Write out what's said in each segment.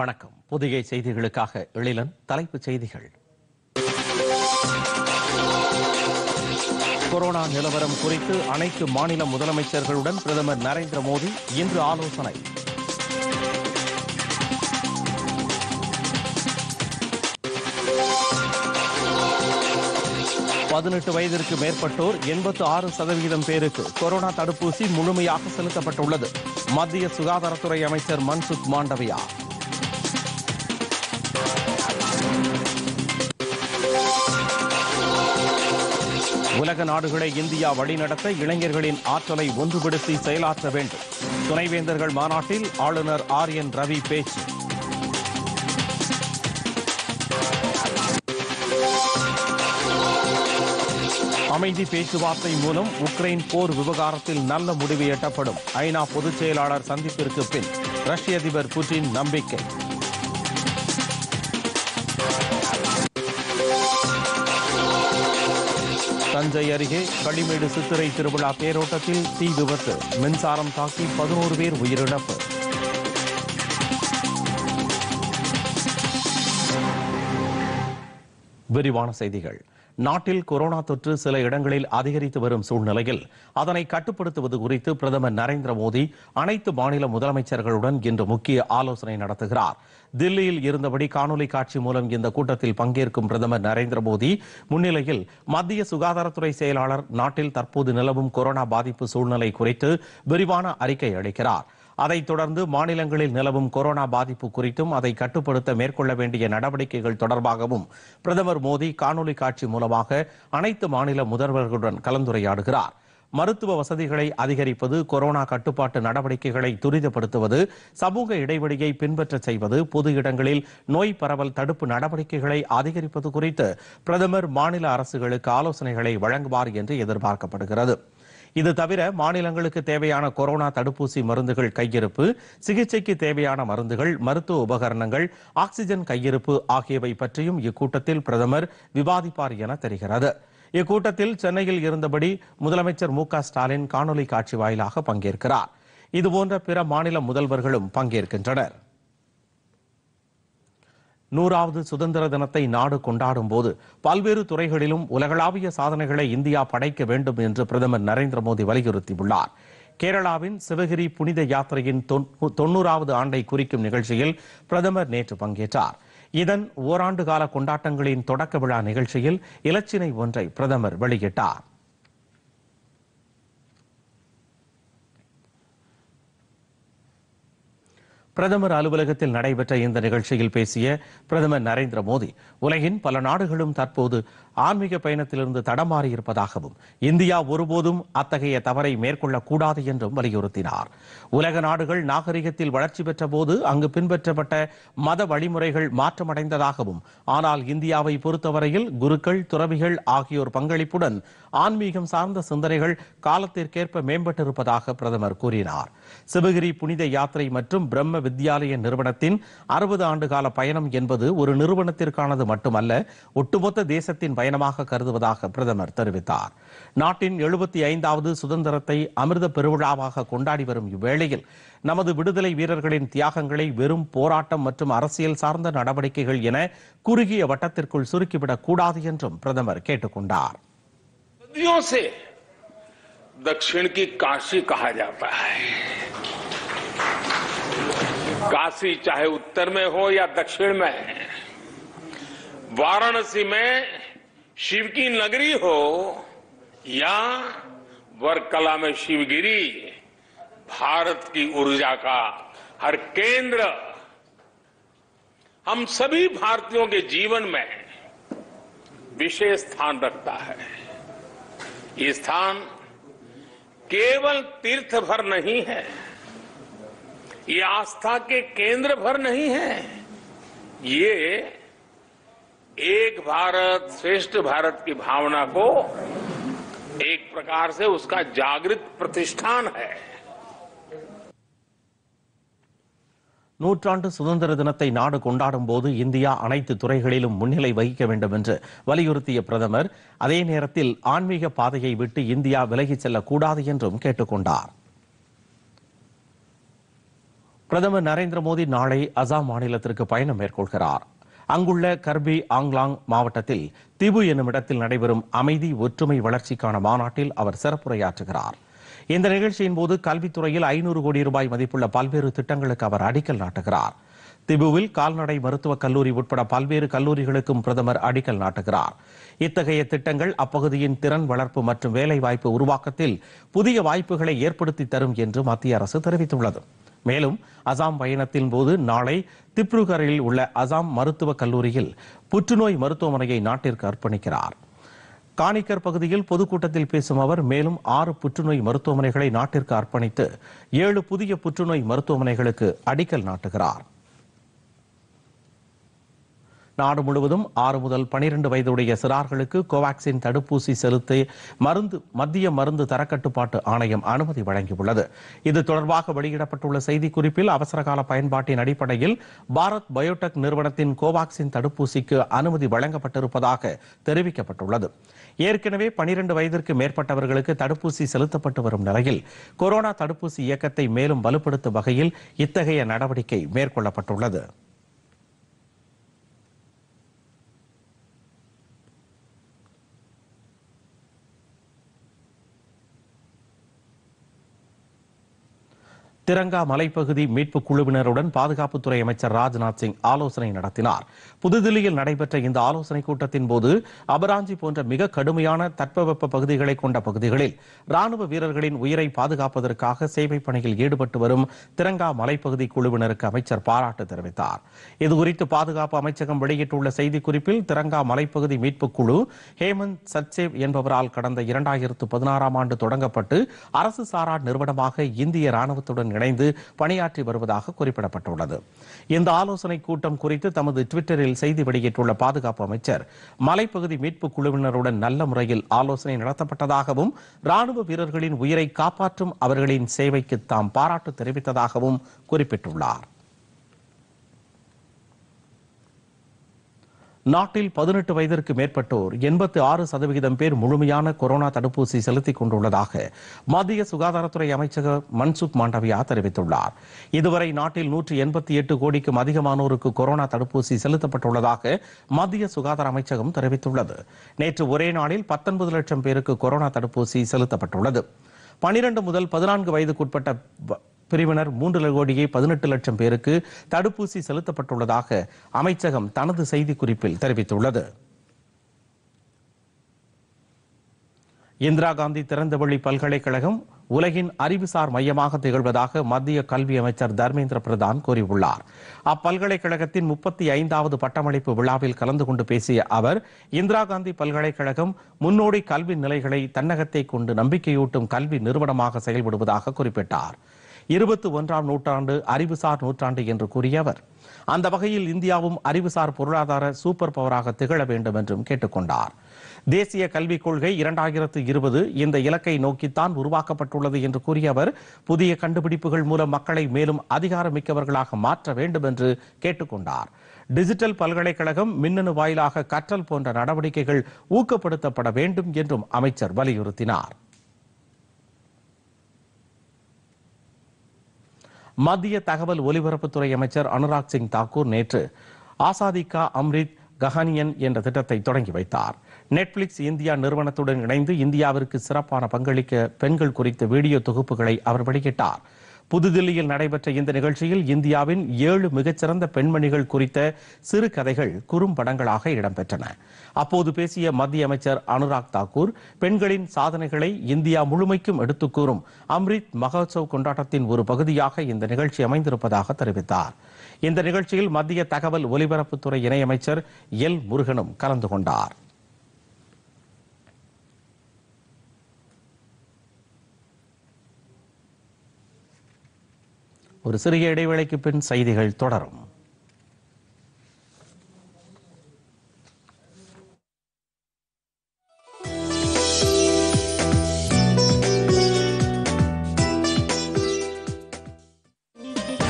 வணக்கம் புதிய செய்திகளுக்காக எழிலன் தலைப்புச் செய்திகள் கொரோனா நிலவரம் குறித்து அனைத்து மாநில முதலமைச்சர்களுடன் பிரதமர் நரேந்திர மோடி இன்று ஆலோசனை பதினெட்டு வயதிற்கு மேற்பட்டோர் எண்பத்து ஆறு சதவிகிதம் பேருக்கு கொரோனா தடுப்பூசி முழுமையாக செலுத்தப்பட்டுள்ளது மத்திய சுகாதாரத்துறை அமைச்சர் மன்சுக் மாண்டவியா உலக நாடுகளை இந்தியா வழிநடத்த இளைஞர்களின் ஆற்றலை ஒன்றுபடுத்தி செயலாற்ற வேண்டும் துணைவேந்தர்கள் மாநாட்டில் ஆளுநர் ஆர் என் ரவி பேச்சு அமைதி பேச்சுவார்த்தை மூலம் உக்ரைன் போர் விவகாரத்தில் நல்ல முடிவு எட்டப்படும் ஐநா பொதுச் செயலாளர் சந்திப்பிற்கு பின் ரஷ்ய அதிபர் புட்டின் நம்பிக்கை தஞ்சை அருகே களிமேடு சித்திரை திருவிழா பேரோட்டத்தில் தீ விபத்து மின்சாரம் தாக்கி பதினோரு பேர் உயிரிழப்பு விரிவான செய்திகள் நாட்டில் கொரோனா தொற்று சில இடங்களில் அதிகரித்து வரும் சூழ்நிலையில் அதனை கட்டுப்படுத்துவது குறித்து பிரதமர் நரேந்திர மோடி அனைத்து மாநில முதலமைச்சர்களுடன் இன்று முக்கிய ஆலோசனை நடத்துகிறார் தில்லியில் இருந்தபடி காணொலி காட்சி மூலம் இந்த கூட்டத்தில் பங்கேற்கும் பிரதமர் நரேந்திர மோடி முன்னிலையில் மத்திய சுகாதாரத்துறை செயலாளர் நாட்டில் தற்போது நிலவும் கொரோனா பாதிப்பு சூழ்நிலை குறித்து விரிவான அறிக்கை அளிக்கிறார் அதைத் தொடர்ந்து மாநிலங்களில் நிலவும் கொரோனா பாதிப்பு குறித்தும் அதை கட்டுப்படுத்த மேற்கொள்ள வேண்டிய நடவடிக்கைகள் தொடர்பாகவும் பிரதமர் மோடி காணொலி காட்சி மூலமாக அனைத்து மாநில முதல்வர்களுடன் கலந்துரையாடுகிறார் மருத்துவ வசதிகளை அதிகரிப்பது கொரோனா கட்டுப்பாட்டு நடவடிக்கைகளை துரிதப்படுத்துவது சமூக இடைவெளியை பின்பற்ற செய்வது பொது இடங்களில் நோய் பரவல் தடுப்பு நடவடிக்கைகளை அதிகரிப்பது குறித்து பிரதமர் மாநில அரசுகளுக்கு ஆலோசனைகளை வழங்குவார் என்று எதிர்பார்க்கப்படுகிறது இது தவிர மாநிலங்களுக்கு தேவையான கொரோனா தடுப்பூசி மருந்துகள் கையிருப்பு சிகிச்சைக்கு தேவையான மருந்துகள் மருத்துவ உபகரணங்கள் ஆக்சிஜன் கையிருப்பு ஆகியவை பற்றியும் இக்கூட்டத்தில் பிரதமர் விவாதிப்பார் என தெரிகிறது இக்கூட்டத்தில் சென்னையில் இருந்தபடி முதலமைச்சர் மு ஸ்டாலின் காணொலி காட்சி வாயிலாக பங்கேற்கிறார் இதுபோன்ற பிற மாநில முதல்வர்களும் பங்கேற்கின்றனர் நூறாவது சுதந்திர தினத்தை நாடு கொண்டாடும் போது பல்வேறு துறைகளிலும் உலகளாவிய சாதனைகளை இந்தியா படைக்க வேண்டும் என்று பிரதமர் நரேந்திர மோடி வலியுறுத்தியுள்ளார் கேரளாவின் சிவகிரி புனித யாத்திரையின் தொன்னூறாவது ஆண்டை குறிக்கும் நிகழ்ச்சியில் பிரதமர் நேற்று பங்கேற்றார் இதன் ஓராண்டு கால கொண்டாட்டங்களின் தொடக்க விழா நிகழ்ச்சியில் இலச்சினை ஒன்றை பிரதமர் வெளியிட்டார் பிரதமர் அலுவலகத்தில் நடைபெற்ற இந்த நிகழ்ச்சியில் பேசிய பிரதமர் நரேந்திர மோடி உலகின் பல நாடுகளும் தற்போது ஆன்மீக பயணத்திலிருந்து தடமாறி இருப்பதாகவும் இந்தியா ஒருபோதும் அத்தகைய தவறை மேற்கொள்ளக்கூடாது என்றும் வலியுறுத்தினார் உலக நாடுகள் நாகரிகத்தில் வளர்ச்சி பெற்ற போது அங்கு பின்பற்றப்பட்ட மத வழிமுறைகள் மாற்றமடைந்ததாகவும் ஆனால் இந்தியாவை பொறுத்தவரையில் குருக்கள் துறவிகள் ஆகியோர் பங்களிப்புடன் ஆன்மீகம் சார்ந்த சிந்தனைகள் காலத்திற்கேற்ப மேம்பட்டிருப்பதாக பிரதமர் கூறினார் சிவகிரி புனித யாத்திரை மற்றும் பிரம்ம வித்யாலய நிறுவனத்தின் அறுபது ஆண்டுகால பயணம் என்பது ஒரு நிறுவனத்திற்கானது மட்டுமல்ல ஒட்டுமொத்த தேசத்தின் பயணமாக கருதுவதாக பிரதமர் தெரிவித்தார் நாட்டின் எழுபத்தி ஐந்தாவது சுதந்திரத்தை அமிர்த பெருவிழாவாக கொண்டாடி வரும் இவ்வேளையில் நமது விடுதலை வீரர்களின் தியாகங்களை வெறும் போராட்டம் மற்றும் அரசியல் சார்ந்த நடவடிக்கைகள் என குறுகிய வட்டத்திற்குள் சுருக்கிவிடக் கூடாது என்றும் பிரதமர் கேட்டுக் கொண்டார் दक्षिण की काशी कहा जाता है काशी चाहे उत्तर में हो या दक्षिण में वाराणसी में शिव की नगरी हो या वरकला में शिवगिरी भारत की ऊर्जा का हर केंद्र हम सभी भारतीयों के जीवन में विशेष स्थान रखता है ये स्थान केवल तीर्थ भर नहीं है ये आस्था के केंद्र भर नहीं है ये एक भारत श्रेष्ठ भारत की भावना को एक प्रकार से उसका जागृत प्रतिष्ठान है நூற்றாண்டு சுதந்திர தினத்தை நாடு கொண்டாடும் போது இந்தியா அனைத்து துறைகளிலும் முன்னிலை வகிக்க வேண்டும் என்று வலியுறுத்திய பிரதமர் அதே நேரத்தில் ஆன்மீக பாதையை விட்டு இந்தியா விலகிச் செல்லக்கூடாது என்றும் கேட்டுக்கொண்டார் பிரதமர் நரேந்திர மோடி நாளை அசாம் மாநிலத்திற்கு பயணம் மேற்கொள்கிறார் அங்குள்ள கர்பி ஆங்லாங் மாவட்டத்தில் திபு என்னும் இடத்தில் நடைபெறும் அமைதி ஒற்றுமை வளர்ச்சிக்கான மாநாட்டில் அவர் சிறப்புரையாற்றுகிறார் இந்த நிகழ்ச்சியின் போது கல்வித்துறையில் ஐநூறு கோடி ரூபாய் மதிப்புள்ள பல்வேறு திட்டங்களுக்கு அவர் அடிக்கல் நாட்டுகிறார் திபுவில் கால்நடை மருத்துவக் கல்லூரி உட்பட பல்வேறு கல்லூரிகளுக்கும் பிரதமர் அடிக்கல் நாட்டுகிறார் இத்தகைய திட்டங்கள் அப்பகுதியின் திறன் வளர்ப்பு மற்றும் வேலைவாய்ப்பு உருவாக்கத்தில் புதிய வாய்ப்புகளை ஏற்படுத்தி தரும் என்று மத்திய அரசு தெரிவித்துள்ளது மேலும் அசாம் பயணத்தின் போது நாளை திப்ருகரில் உள்ள அசாம் மருத்துவக் கல்லூரியில் புற்றுநோய் மருத்துவமனையை நாட்டிற்கு அர்ப்பணிக்கிறார் காணிக்கர் பகுதியில் பொதுக்கூட்டத்தில் பேசும் அவர் மேலும் ஆறு புற்றுநோய் மருத்துவமனைகளை நாட்டிற்கு அர்ப்பணித்து ஏழு புதிய புற்றுநோய் மருத்துவமனைகளுக்கு அடிக்கல் நாட்டுகிறார் நாடு முழுவதும் ஆறு முதல் பனிரெண்டு வயதுடைய சிறார்களுக்கு கோவாக்சின் தடுப்பூசி செலுத்தி மருந்து மத்திய மருந்து தரக்கட்டுப்பாட்டு ஆணையம் அனுமதி வழங்கியுள்ளது இது தொடர்பாக வெளியிடப்பட்டுள்ள செய்திக்குறிப்பில் அவசரகால பயன்பாட்டின் அடிப்படையில் பாரத் பயோடெக் நிறுவனத்தின் கோவாக்சின் தடுப்பூசிக்கு அனுமதி வழங்கப்பட்டிருப்பதாக தெரிவிக்கப்பட்டுள்ளது ஏற்கனவே பனிரெண்டு வயதிற்கு மேற்பட்டவர்களுக்கு தடுப்பூசி செலுத்தப்பட்டு வரும் நிலையில் கொரோனா தடுப்பூசி இயக்கத்தை மேலும் வலுப்படுத்தும் வகையில் இத்தகைய நடவடிக்கை மேற்கொள்ளப்பட்டுள்ளது திரங்கா மலைப்பகுதி மீட்புக் குழுவினருடன் பாதுகாப்புத்துறை அமைச்சர் ராஜ்நாத் சிங் ஆலோசனை நடத்தினார் புதுதில்லியில் நடைபெற்ற இந்த ஆலோசனைக் கூட்டத்தின் போது அபராஞ்சி போன்ற மிக கடுமையான தட்பவெப்ப பகுதிகளை கொண்ட பகுதிகளில் ராணுவ வீரர்களின் உயிரை பாதுகாப்பதற்காக சேவை பணியில் ஈடுபட்டு வரும் திரங்கா மலைப்பகுதி குழுவினருக்கு அமைச்சர் பாராட்டு தெரிவித்தார் இதுகுறித்து பாதுகாப்பு அமைச்சகம் வெளியிட்டுள்ள செய்திக்குறிப்பில் திரங்கா மலைப்பகுதி மீட்புக் குழு ஹேமந்த் சச்சேவ் என்பவரால் கடந்த இரண்டாயிரத்து பதினாறாம் ஆண்டு தொடங்கப்பட்டு அரசு சாரா நிறுவனமாக இந்திய ராணுவத்துடன் இணைந்து பணியாற்றி வருவதாக குறிப்பிடப்பட்டுள்ளது இந்த ஆலோசனை கூட்டம் குறித்து தமது டுவிட்டரில் செய்தி வெளியிட்டுள்ள பாதுகாப்பு அமைச்சர் மலைப்பகுதி மீட்பு குழுவினருடன் நல்ல முறையில் ஆலோசனை நடத்தப்பட்டதாகவும் ராணுவ வீரர்களின் உயிரை காப்பாற்றும் அவர்களின் சேவைக்கு தாம் பாராட்டு தெரிவித்ததாகவும் குறிப்பிட்டுள்ளாா் நாட்டில் பதினெட்டு வயதிற்கு மேற்பட்டோர் எண்பத்து ஆறு சதவிகிதம் பேர் முழுமையான கொரோனா தடுப்பூசி செலுத்திக் கொண்டுள்ளதாக மத்திய சுகாதாரத்துறை அமைச்சக மன்சுக் மாண்டவியா தெரிவித்துள்ளார் இதுவரை நாட்டில் நூற்றி எண்பத்தி எட்டு கோடிக்கும் அதிகமானோருக்கு கொரோனா தடுப்பூசி செலுத்தப்பட்டுள்ளதாக மத்திய சுகாதார அமைச்சகம் தெரிவித்துள்ளது நேற்று ஒரே நாளில் பத்தொன்பது லட்சம் பேருக்கு கொரோனா தடுப்பூசி செலுத்தப்பட்டுள்ளது பனிரண்டு முதல் பதினான்கு வயதுக்குட்பட்ட பிரிவினர் மூன்று கோடியே பதினெட்டு லட்சம் பேருக்கு தடுப்பூசி செலுத்தப்பட்டுள்ளதாக அமைச்சகம் தனது செய்திக்குறிப்பில் தெரிவித்துள்ளது இந்திரா காந்தி திறந்தவெளி பல்கலைக்கழகம் உலகின் அறிவுசார் மையமாக திகழ்வதாக மத்திய கல்வி அமைச்சர் தர்மேந்திர பிரதான் கூறியுள்ளார் அப்பல்கலைக்கழகத்தின் முப்பத்தி ஐந்தாவது பட்டமளிப்பு விழாவில் கலந்து கொண்டு பேசிய அவர் இந்திரா காந்தி பல்கலைக்கழகம் முன்னோடி கல்வி நிலைகளை தன்னகத்தை கொண்டு நம்பிக்கையூட்டும் கல்வி நிறுவனமாக செயல்படுவதாக குறிப்பிட்டார் இருபத்தி ஒன்றாம் நூற்றாண்டு அறிவுசார் நூற்றாண்டு என்று கூறிய அவர் அந்த வகையில் இந்தியாவும் அறிவுசார் பொருளாதார சூப்பர் பவராக திகழ வேண்டும் என்றும் கேட்டுக்கொண்டார் தேசிய கல்விக் கொள்கை இரண்டாயிரத்து இருபது இந்த இலக்கை நோக்கித்தான் உருவாக்கப்பட்டுள்ளது என்று கூறிய அவர் புதிய கண்டுபிடிப்புகள் மூலம் மக்களை மேலும் அதிகாரமிக்கவர்களாக மாற்ற வேண்டும் என்று கேட்டுக்கொண்டார் டிஜிட்டல் பல்கலைக்கழகம் மின்னணு வாயிலாக கற்றல் போன்ற நடவடிக்கைகள் ஊக்கப்படுத்தப்பட வேண்டும் என்றும் அமைச்சர் வலியுறுத்தினார் மத்திய தகவல் ஒலிபரப்புத்துறை அமைச்சர் அனுராக் சிங் தாக்கூர் நேற்று ஆசாதிகா அம்ரித் கஹானியன் என்ற திட்டத்தை தொடங்கி வைத்தார் நெட்ஃபிளிக்ஸ் இந்தியா நிறுவனத்துடன் இணைந்து இந்தியாவிற்கு சிறப்பான பங்களிக்க பெண்கள் குறித்த வீடியோ தொகுப்புகளை அவர் வெளியிட்டார் புதுதில்லியில் நடைபெற்ற இந்த நிகழ்ச்சியில் இந்தியாவின் ஏழு மிகச்சிறந்த பெண்மணிகள் குறித்த சிறு கதைகள் குறும்படங்களாக இடம்பெற்றன அப்போது பேசிய மத்திய அமைச்சர் அனுராக் தாக்கூர் பெண்களின் சாதனைகளை இந்தியா முழுமைக்கும் எடுத்துக் கூறும் அம்ரித் மகோத்சவ் கொண்டாட்டத்தின் ஒரு பகுதியாக இந்த நிகழ்ச்சி அமைந்திருப்பதாக தெரிவித்தார் இந்த நிகழ்ச்சியில் மத்திய தகவல் ஒலிபரப்புத்துறை இணையமைச்சர் எல் முருகனும் கலந்து கொண்டார் ஒரு சிறிய இடைவேளைக்கு பின் செய்திகள் தொடரும்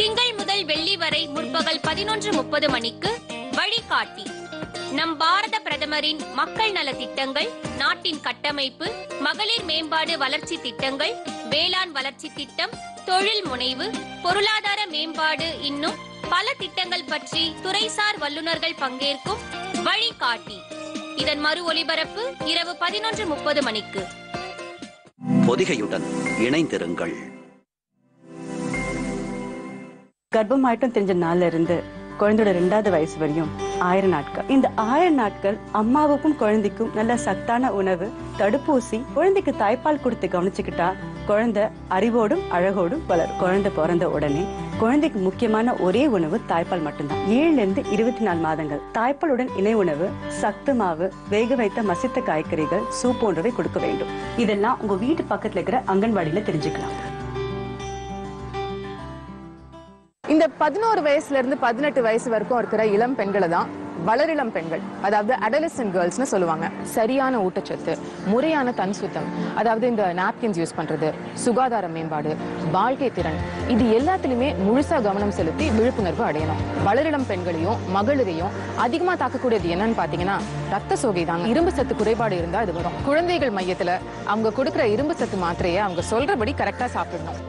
திங்கள் முதல் வெள்ளி வரை முற்பகல் பதினொன்று முப்பது மணிக்கு வழிகாட்டி நம் பாரத பிரதமரின் மக்கள் நல திட்டங்கள் நாட்டின் கட்டமைப்பு மகளிர் மேம்பாடு வளர்ச்சி திட்டங்கள் வேளாண் வளர்ச்சி திட்டம் தொழில் முனைவு பொருளாதார மேம்பாடு இன்னும் பல திட்டங்கள் பற்றி துறைசார் வல்லுநர்கள் பங்கேற்கும் வழிகாட்டி இதன் மறு ஒலிபரப்பு இரவு பதினொன்று முப்பது மணிக்கு பொதிகையுடன் இணைந்திருங்கள் கர்ப்பமாயிட்டம் தெரிஞ்ச நாள்ல இருந்து குழந்தையோட ரெண்டாவது வயசு வரையும் ஆயிரம் நாட்கள் இந்த ஆயிரம் நாட்கள் அம்மாவுக்கும் குழந்தைக்கும் நல்ல சத்தான உணவு தடுப்பூசி குழந்தைக்கு தாய்ப்பால் கொடுத்து கவனிச்சுக்கிட்டா குழந்தை அறிவோடும் அழகோடும் வளரும் குழந்தை பிறந்த உடனே குழந்தைக்கு முக்கியமான ஒரே உணவு தாய்ப்பால் மட்டும்தான் ஏழுல இருந்து இருபத்தி நாலு மாதங்கள் தாய்ப்பாலுடன் இணை உணவு சத்து மாவு வேக வைத்த மசித்த காய்கறிகள் சூப் போன்றவை கொடுக்க வேண்டும் இதெல்லாம் உங்க வீட்டு பக்கத்துல இருக்கிற அங்கன்வாடியில தெரிஞ்சுக்கலாம் இந்த பதினோரு வயசுல இருந்து பதினெட்டு வயசு வரைக்கும் இருக்கிற இளம் பெண்களை தான் வளரிளம் பெண்கள் அதாவது அடலசன் கேர்ள்ஸ்னு சொல்லுவாங்க சரியான ஊட்டச்சத்து முறையான தன் சுத்தம் அதாவது இந்த நாப்கின்ஸ் யூஸ் பண்றது சுகாதார மேம்பாடு வாழ்க்கை திறன் இது எல்லாத்துலயுமே முழுசா கவனம் செலுத்தி விழிப்புணர்வு அடையணும் வளரிளம் பெண்களையும் மகளிரையும் அதிகமா தாக்கக்கூடியது என்னன்னு பாத்தீங்கன்னா ரத்த சோகை தாங்க இரும்பு சத்து குறைபாடு இருந்தா அது வரும் குழந்தைகள் மையத்துல அவங்க கொடுக்குற இரும்பு சத்து மாத்திரையை அவங்க சொல்றபடி கரெக்டா சாப்பிடணும்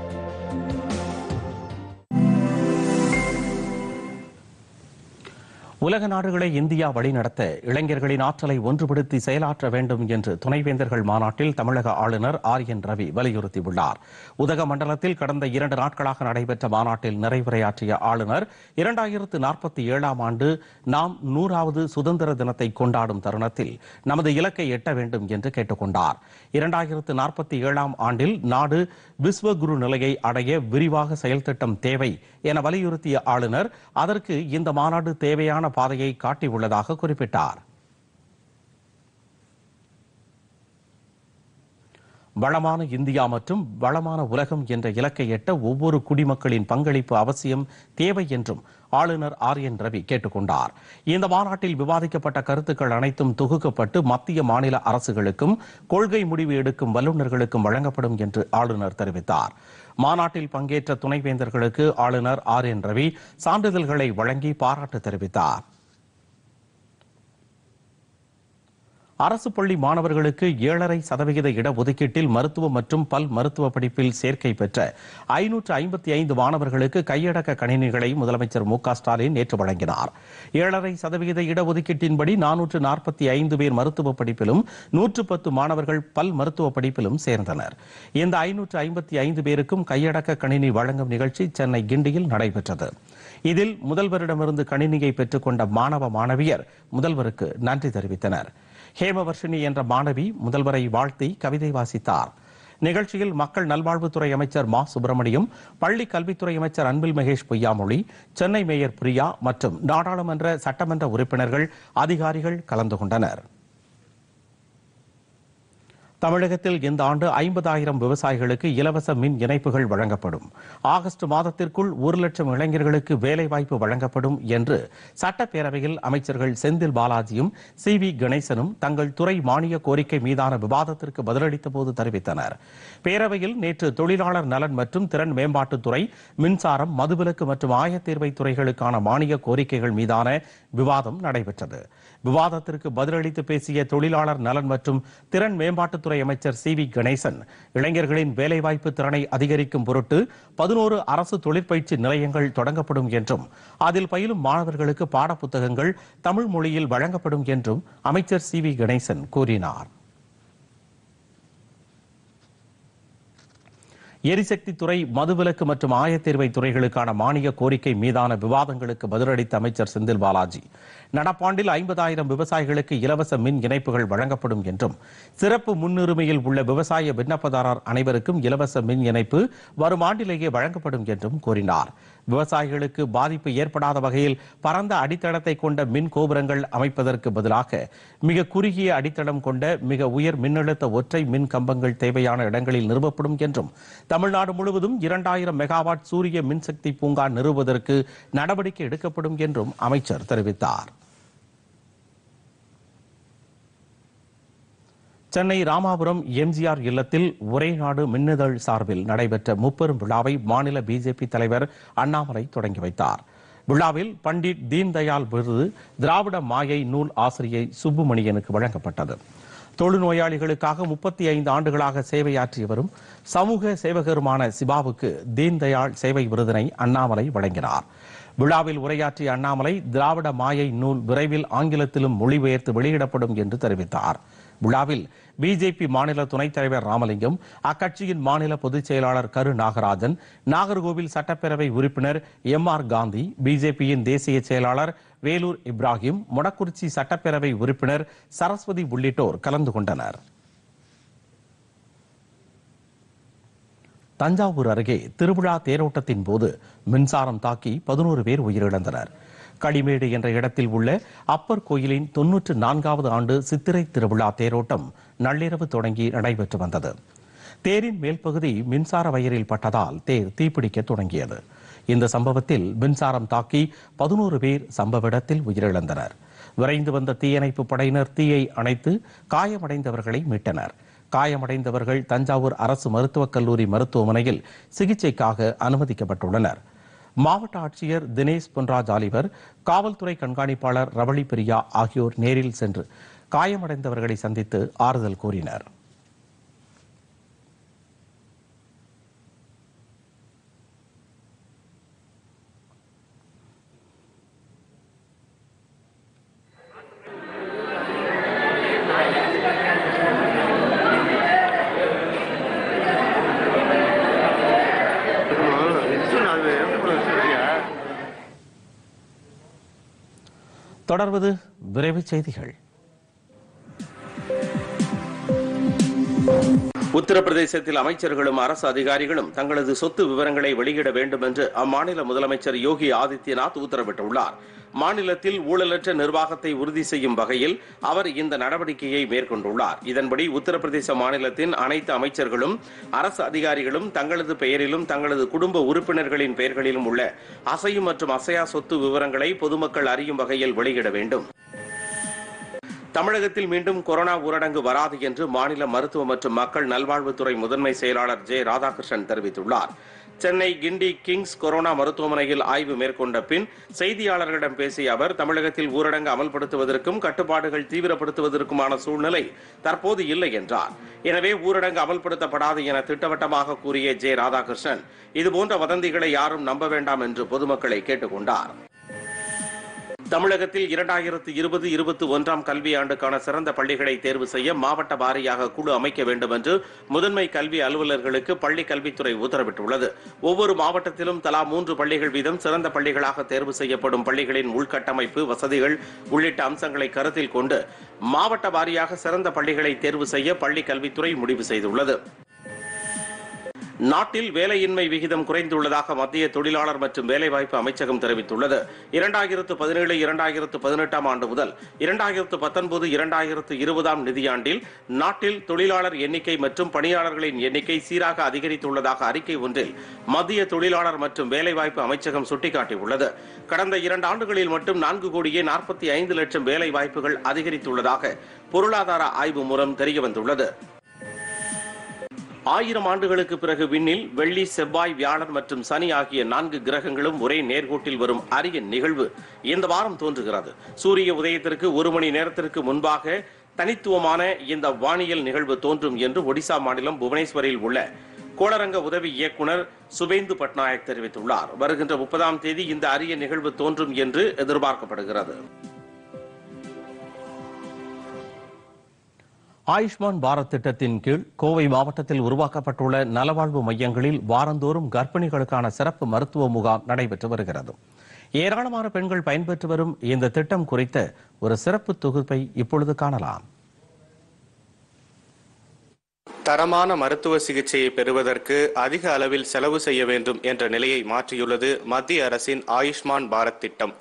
உலக நாடுகளை இந்தியா வழிநடத்த இளைஞர்களின் ஆற்றலை ஒன்றுபடுத்தி செயலாற்ற வேண்டும் என்று துணைவேந்தர்கள் மாநாட்டில் தமிழக ஆளுநர் ஆர் என் ரவி வலியுறுத்தியுள்ளார் உதக மண்டலத்தில் கடந்த இரண்டு நாட்களாக நடைபெற்ற மாநாட்டில் நிறைவுரையாற்றிய ஆளுநர் இரண்டாயிரத்து நாற்பத்தி ஏழாம் ஆண்டு நாம் நூறாவது சுதந்திர தினத்தை கொண்டாடும் தருணத்தில் நமது இலக்கை எட்ட வேண்டும் என்று கேட்டுக்கொண்டார் இரண்டாயிரத்து நாற்பத்தி ஏழாம் ஆண்டில் நாடு விஸ்வகுரு நிலையை அடைய விரிவாக செயல்திட்டம் தேவை என வலியுறுத்திய ஆளுநர் அதற்கு இந்த மாநாடு தேவையான பாதையை காட்டியுள்ளதாக குறிப்பிட்டார் வளமான இந்தியா மற்றும் வளமான உலகம் என்ற இலக்கை எட்ட ஒவ்வொரு குடிமக்களின் பங்களிப்பு அவசியம் தேவை என்றும் ஆளுநர் ஆர் என் ரவி கேட்டுக்கொண்டார் இந்த மாநாட்டில் விவாதிக்கப்பட்ட கருத்துக்கள் அனைத்தும் தொகுக்கப்பட்டு மத்திய மாநில அரசுகளுக்கும் கொள்கை முடிவு எடுக்கும் வல்லுநர்களுக்கும் வழங்கப்படும் என்று ஆளுநர் தெரிவித்தார் மாநாட்டில் பங்கேற்ற துணைவேந்தர்களுக்கு ஆளுநர் ஆர் என் ரவி சான்றிதழ்களை வழங்கி பாராட்டு தெரிவித்தார் அரசு பள்ளி மாணவர்களுக்கு ஏழரை சதவிகித இடஒதுக்கீட்டில் மருத்துவ மற்றும் பல் மருத்துவ படிப்பில் சேர்க்கை பெற்ற ஐநூற்று ஐம்பத்தி ஐந்து மாணவர்களுக்கு கையடக்க கணினிகளை முதலமைச்சர் மு ஸ்டாலின் நேற்று வழங்கினார் ஏழரை சதவிகித இடஒதுக்கீட்டின்படி நானூற்று நாற்பத்தி ஐந்து பேர் மருத்துவ படிப்பிலும் நூற்று பத்து மாணவர்கள் பல் மருத்துவ படிப்பிலும் சேர்ந்தனர் இந்த ஐநூற்று ஐம்பத்தி ஐந்து பேருக்கும் கையடக்க கணினி வழங்கும் நிகழ்ச்சி சென்னை கிண்டியில் நடைபெற்றது இதில் முதல்வரிடமிருந்து கணினியை பெற்றுக்கொண்ட மாணவ மாணவியர் முதல்வருக்கு நன்றி தெரிவித்தனர் ஹேமவர்ஷினி என்ற மாணவி முதல்வரை வாழ்த்தி கவிதை வாசித்தார் நிகழ்ச்சியில் மக்கள் நல்வாழ்வுத்துறை அமைச்சர் மா சுப்பிரமணியம் பள்ளி கல்வித்துறை அமைச்சர் அன்பில் மகேஷ் பொய்யாமொழி சென்னை மேயர் பிரியா மற்றும் நாடாளுமன்ற சட்டமன்ற உறுப்பினர்கள் அதிகாரிகள் கலந்து கொண்டனர் தமிழகத்தில் இந்த ஆண்டு ஐம்பதாயிரம் விவசாயிகளுக்கு இலவச மின் இணைப்புகள் வழங்கப்படும் ஆகஸ்ட் மாதத்திற்குள் ஒரு லட்சம் இளைஞர்களுக்கு வேலைவாய்ப்பு வழங்கப்படும் என்று சட்டப்பேரவையில் அமைச்சர்கள் செந்தில் பாலாஜியும் சி வி கணேசனும் தங்கள் துறை மானிய கோரிக்கை மீதான விவாதத்திற்கு பதிலளித்தபோது தெரிவித்தனர் பேரவையில் நேற்று தொழிலாளர் நலன் மற்றும் திறன் மேம்பாட்டுத்துறை மின்சாரம் மதுவிலக்கு மற்றும் ஆயத்தீர்வை துறைகளுக்கான மானிய கோரிக்கைகள் மீதான விவாதம் நடைபெற்றது விவாதத்திற்கு பதிலளித்து பேசிய தொழிலாளர் நலன் மற்றும் திறன் மேம்பாட்டுத்துறை அமைச்சர் சி வி கணேசன் இளைஞர்களின் வேலைவாய்ப்பு திறனை அதிகரிக்கும் பொருட்டு பதினோரு அரசு தொழிற்பயிற்சி நிலையங்கள் தொடங்கப்படும் என்றும் அதில் பயிலும் மாணவர்களுக்கு பாடப்புத்தகங்கள் தமிழ் மொழியில் வழங்கப்படும் என்றும் அமைச்சர் சி வி கணேசன் கூறினார் எரிசக்தி துறை மதுவிலக்கு மற்றும் ஆயத்தேர்வை துறைகளுக்கான மானிய கோரிக்கை மீதான விவாதங்களுக்கு பதிலளித்த அமைச்சர் செந்தில் பாலாஜி நடப்பாண்டில் ஐம்பதாயிரம் விவசாயிகளுக்கு இலவச மின் இணைப்புகள் வழங்கப்படும் என்றும் சிறப்பு முன்னுரிமையில் உள்ள விவசாய விண்ணப்பதாரர் அனைவருக்கும் இலவச மின் இணைப்பு வரும் ஆண்டிலேயே வழங்கப்படும் என்றும் கூறினாா் விவசாயிகளுக்கு பாதிப்பு ஏற்படாத வகையில் பரந்த அடித்தளத்தை கொண்ட மின் கோபுரங்கள் அமைப்பதற்கு பதிலாக மிக குறுகிய அடித்தளம் கொண்ட மிக உயர் மின்னழுத்த ஒற்றை மின் கம்பங்கள் தேவையான இடங்களில் நிறுவப்படும் என்றும் தமிழ்நாடு முழுவதும் இரண்டாயிரம் மெகாவாட் சூரிய மின்சக்தி பூங்கா நிறுவுவதற்கு நடவடிக்கை எடுக்கப்படும் என்றும் அமைச்சர் தெரிவித்தார் சென்னை ராமாபுரம் எம்ஜிஆர் இல்லத்தில் ஒரே நாடு மின்னிதழ் சார்பில் நடைபெற்ற முப்பெரும் விழாவை மாநில பிஜேபி தலைவர் அண்ணாமலை தொடங்கி வைத்தார் விழாவில் பண்டிட் தீன்தயாள் விருது திராவிட மாயை நூல் ஆசிரியை சுப்புமணியனுக்கு வழங்கப்பட்டது தொழுநோயாளிகளுக்காக முப்பத்தி ஐந்து ஆண்டுகளாக சேவையாற்றியவரும் சமூக சேவகருமான சிபாவுக்கு தீன்தயாள் சேவை விருதினை அண்ணாமலை வழங்கினார் விழாவில் உரையாற்றிய அண்ணாமலை திராவிட மாயை நூல் விரைவில் ஆங்கிலத்திலும் மொழிபெயர்த்து வெளியிடப்படும் என்று தெரிவித்தார் விழாவில் பிஜேபி மாநில துணைத் தலைவர் ராமலிங்கம் அக்கட்சியின் மாநில பொதுச் செயலாளர் கரு நாகராஜன் நாகர்கோவில் சட்டப்பேரவை உறுப்பினர் எம் ஆர் காந்தி பிஜேபியின் தேசிய செயலாளர் வேலூர் இப்ராஹிம் மொடக்குறிச்சி சட்டப்பேரவை உறுப்பினர் சரஸ்வதி உள்ளிட்டோர் கலந்து கொண்டனர் தஞ்சாவூர் அருகே திருவிழா தேரோட்டத்தின் போது மின்சாரம் தாக்கி பதினோரு பேர் உயிரிழந்தனர் களிமேடு என்ற இடத்தில் உள்ள அப்பர் கோயிலின் தொன்னூற்று நான்காவது ஆண்டு சித்திரை திருவிழா தேரோட்டம் நள்ளிரவு தொடங்கி நடைபெற்று வந்தது தேரின் மேல் பகுதி மின்சார வயரில் பட்டதால் தேர் தீப்பிடிக்க தொடங்கியது இந்த சம்பவத்தில் மின்சாரம் தாக்கி பதினோரு பேர் சம்பவ இடத்தில் உயிரிழந்தனர் விரைந்து வந்த தீயணைப்பு படையினர் தீயை அணைத்து காயமடைந்தவர்களை மீட்டனர் காயமடைந்தவர்கள் தஞ்சாவூர் அரசு மருத்துவக் கல்லூரி மருத்துவமனையில் சிகிச்சைக்காக அனுமதிக்கப்பட்டுள்ளனர் மாவட்ட ஆட்சியர் தினேஷ் பொன்ராஜ் ஆலிவர் காவல்துறை கண்காணிப்பாளர் ரவளி பிரியா ஆகியோர் நேரில் சென்று காயமடைந்தவர்களை சந்தித்து ஆறுதல் கூறினர் தொடர்வது விரைவு செய்திகள் உத்தரப்பிரதேசத்தில் அமைச்சர்களும் அரசு அதிகாரிகளும் தங்களது சொத்து விவரங்களை வெளியிட வேண்டும் என்று அம்மாநில முதலமைச்சர் யோகி ஆதித்யநாத் உத்தரவிட்டுள்ளார் மாநிலத்தில் ஊழலற்ற நிர்வாகத்தை உறுதி செய்யும் வகையில் அவர் இந்த நடவடிக்கையை மேற்கொண்டுள்ளார் இதன்படி உத்தரப்பிரதேச மாநிலத்தின் அனைத்து அமைச்சர்களும் அரசு அதிகாரிகளும் தங்களது பெயரிலும் தங்களது குடும்ப உறுப்பினர்களின் பெயர்களிலும் உள்ள அசையும் மற்றும் அசையா சொத்து விவரங்களை பொதுமக்கள் அறியும் வகையில் வெளியிட வேண்டும் தமிழகத்தில் மீண்டும் கொரோனா ஊரடங்கு வராது என்று மாநில மருத்துவ மற்றும் மக்கள் நல்வாழ்வுத்துறை முதன்மை செயலாளர் ஜே ராதாகிருஷ்ணன் தெரிவித்துள்ளார் சென்னை கிண்டி கிங்ஸ் கொரோனா மருத்துவமனையில் ஆய்வு மேற்கொண்ட பின் செய்தியாளர்களிடம் பேசிய அவர் தமிழகத்தில் ஊரடங்கு அமல்படுத்துவதற்கும் கட்டுப்பாடுகள் தீவிரப்படுத்துவதற்குமான சூழ்நிலை தற்போது இல்லை என்றார் எனவே ஊரடங்கு அமல்படுத்தப்படாது என திட்டவட்டமாக கூறிய ஜே ராதாகிருஷ்ணன் இதுபோன்ற வதந்திகளை யாரும் நம்ப வேண்டாம் என்று பொதுமக்களை கொண்டார் தமிழகத்தில் இரண்டாயிரத்து இருபது இருபத்தி ஒன்றாம் கல்வியாண்டுக்கான சிறந்த பள்ளிகளை தேர்வு செய்ய மாவட்ட வாரியாக குழு அமைக்க வேண்டும் என்று முதன்மை கல்வி அலுவலர்களுக்கு பள்ளி கல்வித்துறை உத்தரவிட்டுள்ளது ஒவ்வொரு மாவட்டத்திலும் தலா மூன்று பள்ளிகள் வீதம் சிறந்த பள்ளிகளாக தேர்வு செய்யப்படும் பள்ளிகளின் உள்கட்டமைப்பு வசதிகள் உள்ளிட்ட அம்சங்களை கருத்தில் கொண்டு மாவட்ட வாரியாக சிறந்த பள்ளிகளை தேர்வு செய்ய பள்ளி கல்வித்துறை முடிவு செய்துள்ளது நாட்டில் வேலையின்மை விகிதம் குறைந்துள்ளதாக மத்திய தொழிலாளர் மற்றும் வேலைவாய்ப்பு அமைச்சகம் தெரிவித்துள்ளது இரண்டாயிரத்து பதினேழு இரண்டாயிரத்து பதினெட்டாம் ஆண்டு முதல் இரண்டாயிரத்து பத்தொன்பது இரண்டாயிரத்து இருபதாம் நிதியாண்டில் நாட்டில் தொழிலாளர் எண்ணிக்கை மற்றும் பணியாளர்களின் எண்ணிக்கை சீராக அதிகரித்துள்ளதாக அறிக்கை ஒன்றில் மத்திய தொழிலாளர் மற்றும் வேலைவாய்ப்பு அமைச்சகம் சுட்டிக்காட்டியுள்ளது கடந்த இரண்டு ஆண்டுகளில் மட்டும் நான்கு கோடியே நாற்பத்தி ஐந்து லட்சம் வேலை வாய்ப்புகள் அதிகரித்துள்ளதாக பொருளாதார ஆய்வு மூலம் தெரியவந்துள்ளது ஆயிரம் ஆண்டுகளுக்கு பிறகு விண்ணில் வெள்ளி செவ்வாய் வியாழன் மற்றும் சனி ஆகிய நான்கு கிரகங்களும் ஒரே நேர்கோட்டில் வரும் அரிய நிகழ்வு இந்த வாரம் தோன்றுகிறது சூரிய உதயத்திற்கு ஒரு மணி நேரத்திற்கு முன்பாக தனித்துவமான இந்த வானியல் நிகழ்வு தோன்றும் என்று ஒடிசா மாநிலம் புவனேஸ்வரில் உள்ள கோளரங்க உதவி இயக்குனர் சுபேந்து பட்நாயக் தெரிவித்துள்ளார் வருகின்ற முப்பதாம் தேதி இந்த அரிய நிகழ்வு தோன்றும் என்று எதிர்பார்க்கப்படுகிறது ஆயுஷ்மான் பாரத் திட்டத்தின் கீழ் கோவை மாவட்டத்தில் உருவாக்கப்பட்டுள்ள நலவாழ்வு மையங்களில் வாரந்தோறும் கர்ப்பிணிகளுக்கான சிறப்பு மருத்துவ முகாம் நடைபெற்று வருகிறது ஏராளமான பெண்கள் பயன்பெற்று வரும் இந்த திட்டம் குறித்த ஒரு சிறப்பு தொகுப்பை இப்பொழுது காணலாம் தரமான மருத்துவ சிகிச்சையை பெறுவதற்கு அதிக அளவில் செலவு செய்ய வேண்டும் என்ற நிலையை மாற்றியுள்ளது மத்திய அரசின் ஆயுஷ்மான் பாரத் திட்டம்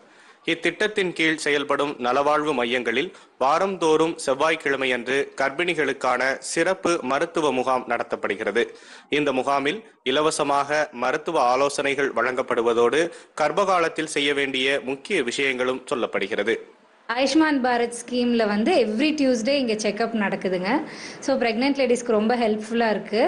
இத்திட்டத்தின் கீழ் செயல்படும் நலவாழ்வு மையங்களில் வாரந்தோறும் செவ்வாய்க்கிழமையன்று கர்ப்பிணிகளுக்கான சிறப்பு மருத்துவ முகாம் நடத்தப்படுகிறது இந்த முகாமில் இலவசமாக மருத்துவ ஆலோசனைகள் வழங்கப்படுவதோடு கர்ப்பகாலத்தில் செய்ய வேண்டிய முக்கிய விஷயங்களும் சொல்லப்படுகிறது ஆயுஷ்மான் பாரத் ஸ்கீமில் வந்து எவ்ரி டியூஸ்டே இங்கே செக்அப் நடக்குதுங்க ஸோ ப்ரெக்னென்ட் லேடிஸ்க்கு ரொம்ப ஹெல்ப்ஃபுல்லாக இருக்குது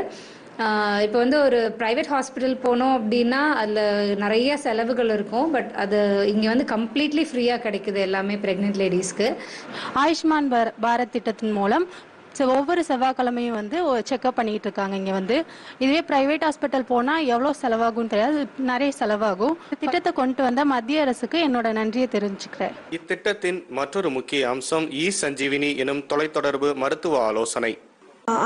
இப்போ வந்து ஒரு ப்ரைவேட் ஹாஸ்பிட்டல் போனோம் அப்படின்னா அதில் நிறைய செலவுகள் இருக்கும் பட் அது இங்கே வந்து கம்ப்ளீட்லி ஃப்ரீயாக கிடைக்குது எல்லாமே ப்ரெக்னென்ட் லேடிஸ்க்கு ஆயுஷ்மான் பாரத் திட்டத்தின் மூலம் ஸோ ஒவ்வொரு செவ்வாய்க்கிழமையும் வந்து செக்அப் பண்ணிட்டு இருக்காங்க இங்கே வந்து இதுவே ப்ரைவேட் ஹாஸ்பிட்டல் போனால் எவ்வளோ செலவாகும் தெரியாது நிறைய செலவாகும் திட்டத்தை கொண்டு வந்த மத்திய அரசுக்கு என்னோட நன்றியை தெரிஞ்சுக்கிறேன் இத்திட்டத்தின் மற்றொரு முக்கிய அம்சம் இ சஞ்சீவினி எனும் தொலைத்தொடர்பு மருத்துவ ஆலோசனை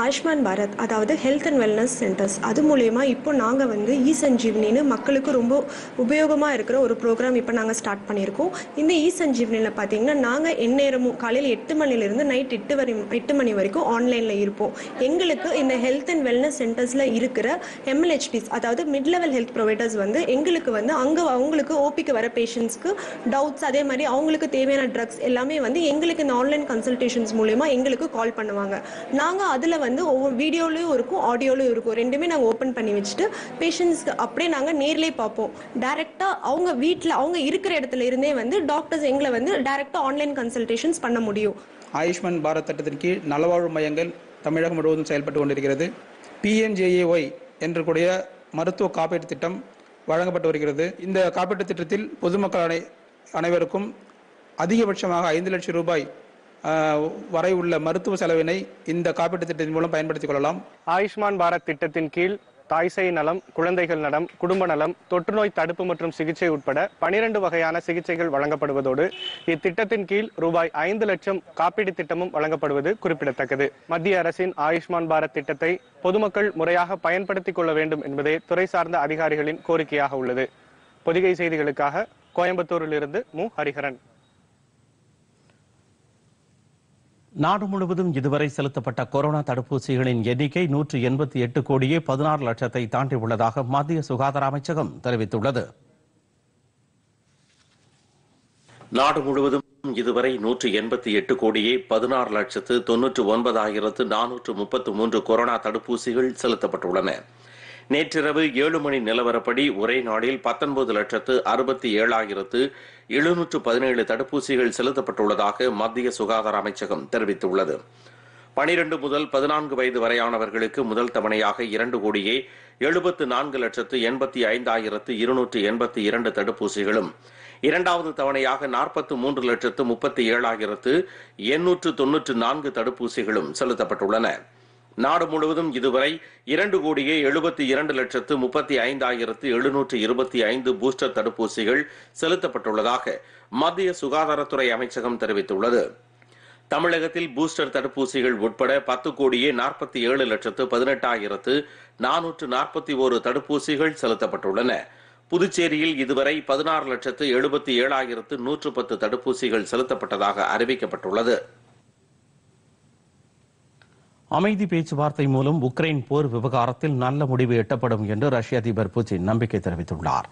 ஆயுஷ்மான் பாரத் அதாவது ஹெல்த் அண்ட் வெல்னஸ் சென்டர்ஸ் அது மூலயமா இப்போ நாங்கள் வந்து இ சஞ்சீவனின்னு மக்களுக்கு ரொம்ப உபயோகமாக இருக்கிற ஒரு ப்ரோக்ராம் இப்போ நாங்கள் ஸ்டார்ட் பண்ணியிருக்கோம் இந்த இ சஞ்சீவனியில் பார்த்தீங்கன்னா நாங்கள் எந்நேரமும் காலையில் எட்டு மணிலேருந்து நைட் எட்டு வரை எட்டு மணி வரைக்கும் ஆன்லைனில் இருப்போம் எங்களுக்கு இந்த ஹெல்த் அண்ட் வெல்னஸ் சென்டர்ஸில் இருக்கிற எம்எல்ஹெச்டிஸ் அதாவது மிட் லெவல் ஹெல்த் ப்ரொவைடர்ஸ் வந்து எங்களுக்கு வந்து அங்கே அவங்களுக்கு ஓபிக்கு வர பேஷண்ட்ஸ்க்கு டவுட்ஸ் அதே மாதிரி அவங்களுக்கு தேவையான ட்ரக்ஸ் எல்லாமே வந்து எங்களுக்கு இந்த ஆன்லைன் கன்சல்டேஷன்ஸ் மூலயமா எங்களுக்கு கால் பண்ணுவாங்க நாங்கள் அது அதில் வந்து ஒவ்வொரு வீடியோலையும் இருக்கும் ஆடியோலையும் இருக்கும் ரெண்டுமே நாங்கள் ஓப்பன் பண்ணி வச்சுட்டு பேஷண்ட்ஸ்க்கு அப்படியே நாங்கள் நேர்லேயே பார்ப்போம் டேரெக்டாக அவங்க வீட்டில் அவங்க இருக்கிற இடத்துல இருந்தே வந்து டாக்டர்ஸ் எங்களை வந்து டேரெக்டாக ஆன்லைன் கன்சல்டேஷன்ஸ் பண்ண முடியும் ஆயுஷ்மான் பாரத் திட்டத்தின் கீழ் நலவாழ்வு மையங்கள் தமிழகம் முழுவதும் செயல்பட்டு கொண்டிருக்கிறது பிஎம்ஜேஏஒய் என்ற கூடிய மருத்துவ காப்பீட்டு திட்டம் வழங்கப்பட்டு வருகிறது இந்த காப்பீட்டு திட்டத்தில் பொதுமக்கள் அனை அனைவருக்கும் அதிகபட்சமாக ஐந்து லட்சம் ரூபாய் வரை உள்ள மருத்துவ செலவினை இந்த காப்பீட்டு திட்டத்தின் மூலம் பயன்படுத்திக் கொள்ளலாம் ஆயுஷ்மான் பாரத் திட்டத்தின் கீழ் தாய்சை நலம் குழந்தைகள் நலம் குடும்ப நலம் தொற்றுநோய் தடுப்பு மற்றும் சிகிச்சை உட்பட பனிரெண்டு வகையான சிகிச்சைகள் வழங்கப்படுவதோடு இத்திட்டத்தின் கீழ் ரூபாய் ஐந்து லட்சம் காப்பீடு திட்டமும் வழங்கப்படுவது குறிப்பிடத்தக்கது மத்திய அரசின் ஆயுஷ்மான் பாரத் திட்டத்தை பொதுமக்கள் முறையாக பயன்படுத்திக் கொள்ள வேண்டும் என்பதே துறை சார்ந்த அதிகாரிகளின் கோரிக்கையாக உள்ளது பொதிகை செய்திகளுக்காக கோயம்புத்தூரிலிருந்து மு ஹரிஹரன் நாடு முழுவதும் இதுவரை செலுத்தப்பட்ட கொரோனா தடுப்பூசிகளின் எண்ணிக்கை நூற்று எண்பத்தி எட்டு கோடியே பதினாறு லட்சத்தை தாண்டியுள்ளதாக மத்திய சுகாதார அமைச்சகம் தெரிவித்துள்ளது நாடு முழுவதும் இதுவரை நூற்று எண்பத்தி எட்டு கோடியே பதினாறு லட்சத்து தொன்னூற்று ஒன்பதாயிரத்து நானூற்று முப்பத்து மூன்று கொரோனா தடுப்பூசிகள் செலுத்தப்பட்டுள்ளன நேற்றிரவு ஏழு மணி நிலவரப்படி ஒரே நாளில் பத்தொன்பது லட்சத்து அறுபத்தி ஏழாயிரத்து எழுநூற்று பதினேழு தடுப்பூசிகள் செலுத்தப்பட்டுள்ளதாக மத்திய சுகாதார அமைச்சகம் தெரிவித்துள்ளது பனிரெண்டு முதல் பதினான்கு வயது வரையானவர்களுக்கு முதல் தவணையாக இரண்டு கோடியே எழுபத்து நான்கு லட்சத்து எண்பத்தி ஐந்தாயிரத்து இருநூற்று எண்பத்தி இரண்டு தடுப்பூசிகளும் இரண்டாவது தவணையாக நாற்பத்து மூன்று லட்சத்து முப்பத்தி ஏழாயிரத்து எண்ணூற்று தொன்னூற்று நான்கு தடுப்பூசிகளும் செலுத்தப்பட்டுள்ளன நாடு முழுவதும் இதுவரை இரண்டு கோடியே எழுபத்தி இரண்டு லட்சத்து முப்பத்தி ஐந்தாயிரத்து எழுநூற்று இருபத்தி ஐந்து பூஸ்டர் தடுப்பூசிகள் செலுத்தப்பட்டுள்ளதாக மத்திய சுகாதாரத்துறை அமைச்சகம் தெரிவித்துள்ளது தமிழகத்தில் பூஸ்டர் தடுப்பூசிகள் உட்பட பத்து கோடியே நாற்பத்தி ஏழு லட்சத்து பதினெட்டாயிரத்து நானூற்று நாற்பத்தி ஒரு தடுப்பூசிகள் செலுத்தப்பட்டுள்ளன புதுச்சேரியில் இதுவரை பதினாறு லட்சத்து எழுபத்தி ஏழாயிரத்து நூற்று பத்து தடுப்பூசிகள் செலுத்தப்பட்டதாக அறிவிக்கப்பட்டுள்ளது அமைதி பேச்சுவார்த்தை மூலம் உக்ரைன் போர் விவகாரத்தில் நல்ல முடிவு எட்டப்படும் என்று ரஷ்ய அதிபர் புட்டின் நம்பிக்கை தெரிவித்துள்ளார்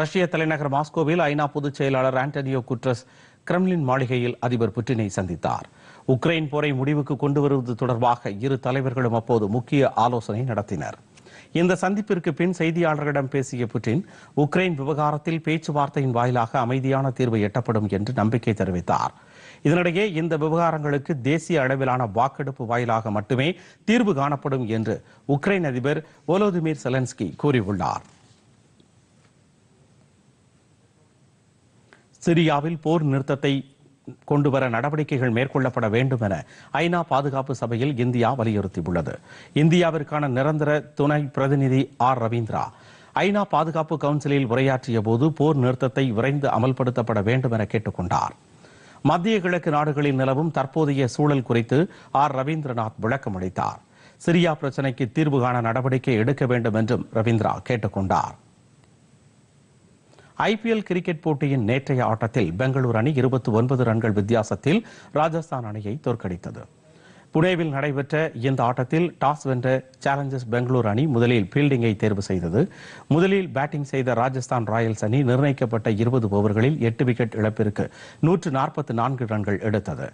ரஷ்ய தலைநகர் மாஸ்கோவில் ஐநா பொதுச் செயலாளர் ஆண்டனியோ குட்ரஸ் கிரெம்லின் மாளிகையில் அதிபர் புட்டினை சந்தித்தார் உக்ரைன் போரை முடிவுக்கு கொண்டு வருவது தொடர்பாக இரு தலைவர்களும் அப்போது முக்கிய ஆலோசனை நடத்தினர் இந்த சந்திப்பிற்கு பின் செய்தியாளர்களிடம் பேசிய புட்டின் உக்ரைன் விவகாரத்தில் பேச்சுவார்த்தையின் வாயிலாக அமைதியான தீர்வு எட்டப்படும் என்று நம்பிக்கை தெரிவித்தாா் இதனிடையே இந்த விவகாரங்களுக்கு தேசிய அளவிலான வாக்கெடுப்பு வாயிலாக மட்டுமே தீர்வு காணப்படும் என்று உக்ரைன் அதிபர் ஒலோதிமிர் செலன்ஸ்கி கூறியுள்ளார் சிரியாவில் போர் நிறுத்தத்தை கொண்டுவர நடவடிக்கைகள் மேற்கொள்ளப்பட வேண்டும் என ஐநா பாதுகாப்பு சபையில் இந்தியா வலியுறுத்தியுள்ளது இந்தியாவிற்கான நிரந்தர துணை பிரதிநிதி ஆர் ரவீந்திரா ஐநா பாதுகாப்பு கவுன்சிலில் உரையாற்றிய போது போர் நிறுத்தத்தை விரைந்து அமல்படுத்தப்பட வேண்டும் என கொண்டாா் மத்திய கிழக்கு நாடுகளில் நிலவும் தற்போதைய சூழல் குறித்து ஆர் ரவீந்திரநாத் விளக்கம் அளித்தார் சிரியா பிரச்சினைக்கு தீர்வு காண நடவடிக்கை எடுக்க வேண்டும் என்றும் ரவீந்திரா கேட்டுக் கொண்டார் ஐபிஎல் கிரிக்கெட் போட்டியின் நேற்றைய ஆட்டத்தில் பெங்களூரு அணி இருபத்தி ஒன்பது ரன்கள் வித்தியாசத்தில் ராஜஸ்தான் அணியை தோற்கடித்தது புனேவில் நடைபெற்ற இந்த ஆட்டத்தில் டாஸ் வென்ற சேலஞ்சர்ஸ் பெங்களூர் அணி முதலில் ஃபீல்டிங்கை தேர்வு செய்தது முதலில் பேட்டிங் செய்த ராஜஸ்தான் ராயல்ஸ் அணி நிர்ணயிக்கப்பட்ட இருபது ஓவர்களில் எட்டு விக்கெட் இழப்பிற்கு நூற்று நாற்பத்தி நான்கு ரன்கள் எடுத்தது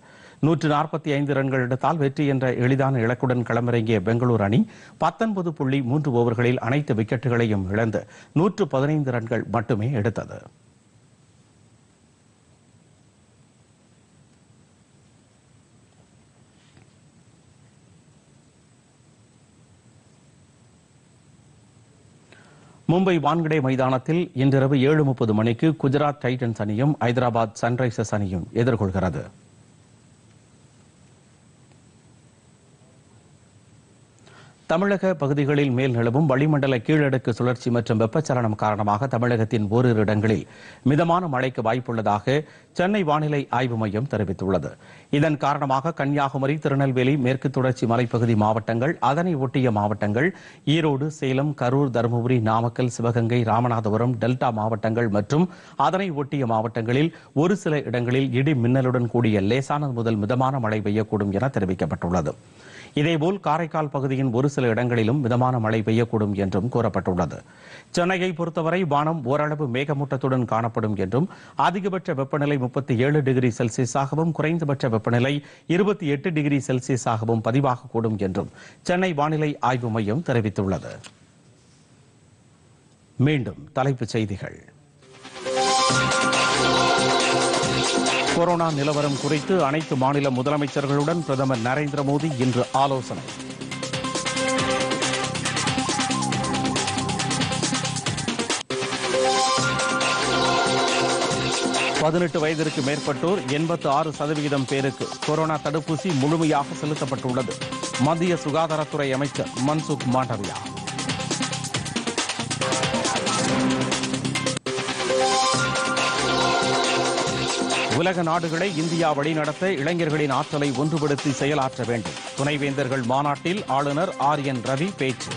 நூற்று நாற்பத்தி ஐந்து ரன்கள் எடுத்தால் வெற்றி என்ற எளிதான இலக்குடன் களமிறங்கிய பெங்களூர் அணி பத்தொன்பது புள்ளி மூன்று ஓவர்களில் அனைத்து விக்கெட்டுகளையும் இழந்து நூற்று பதினைந்து ரன்கள் மட்டுமே எடுத்தது மும்பை வான்கடே மைதானத்தில் இன்றிரவு ஏழு முப்பது மணிக்கு குஜராத் டைட்டன்ஸ் அணியும் ஐதராபாத் சன்ரைசர்ஸ் அணியும் எதிர்கொள்கிறது தமிழக பகுதிகளில் மேல் நிலவும் வளிமண்டல கீழடுக்கு சுழற்சி மற்றும் வெப்பச்சலனம் காரணமாக தமிழகத்தின் ஓரிரு இடங்களில் மிதமான மழைக்கு வாய்ப்புள்ளதாக சென்னை வானிலை ஆய்வு மையம் தெரிவித்துள்ளது இதன் காரணமாக கன்னியாகுமரி திருநெல்வேலி மேற்கு தொடர்ச்சி மலைப்பகுதி மாவட்டங்கள் அதனை ஒட்டிய மாவட்டங்கள் ஈரோடு சேலம் கரூர் தருமபுரி நாமக்கல் சிவகங்கை ராமநாதபுரம் டெல்டா மாவட்டங்கள் மற்றும் அதனை ஒட்டிய மாவட்டங்களில் ஒரு சில இடங்களில் இடி மின்னலுடன் கூடிய லேசானது முதல் மிதமான மழை பெய்யக்கூடும் என தெரிவிக்கப்பட்டுள்ளது இதேபோல் காரைக்கால் பகுதியின் ஒரு சில இடங்களிலும் மிதமான மழை பெய்யக்கூடும் என்றும் கூறப்பட்டுள்ளது சென்னையை பொறுத்தவரை வானம் ஓரளவு மேகமூட்டத்துடன் காணப்படும் என்றும் அதிகபட்ச வெப்பநிலை முப்பத்தி ஏழு டிகிரி செல்சியஸாகவும் குறைந்தபட்ச வெப்பநிலை இருபத்தி எட்டு டிகிரி செல்சியஸாகவும் பதிவாகக்கூடும் என்றும் சென்னை வானிலை ஆய்வு மையம் தெரிவித்துள்ளது மீண்டும் தலைப்புச் செய்திகள் கொரோனா நிலவரம் குறித்து அனைத்து மாநில முதலமைச்சர்களுடன் பிரதமர் நரேந்திர மோடி இன்று ஆலோசனை பதினெட்டு வயதிற்கு மேற்பட்டோர் எண்பத்து ஆறு சதவிகிதம் பேருக்கு கொரோனா தடுப்பூசி முழுமையாக செலுத்தப்பட்டுள்ளது மத்திய சுகாதாரத்துறை அமைச்சர் மன்சுக் மாண்டவியா உலக நாடுகளை இந்தியா வழிநடத்த இளைஞர்களின் ஆற்றலை ஒன்றுபடுத்தி செயலாற்ற வேண்டும் துணைவேந்தர்கள் மாநாட்டில் ஆளுநர் ஆர் என் ரவி பேச்சு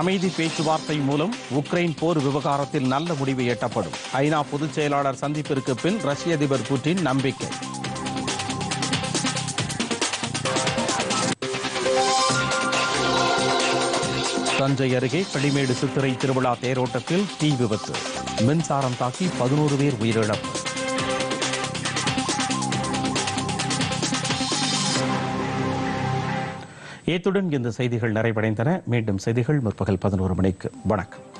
அமைதி பேச்சுவார்த்தை மூலம் உக்ரைன் போர் விவகாரத்தில் நல்ல முடிவு எட்டப்படும் ஐநா பொதுச் செயலாளர் சந்திப்பிற்கு பின் ரஷ்ய அதிபர் புட்டின் நம்பிக்கை தஞ்சை அருகே களிமேடு சித்திரை திருவிழா தேரோட்டத்தில் தீ விபத்து மின்சாரம் தாக்கி பதினோரு பேர் உயிரிழப்பு இத்துடன் இந்த செய்திகள் நிறைவடைந்தன மீண்டும் செய்திகள் முற்பகல் பதினோரு மணிக்கு வணக்கம்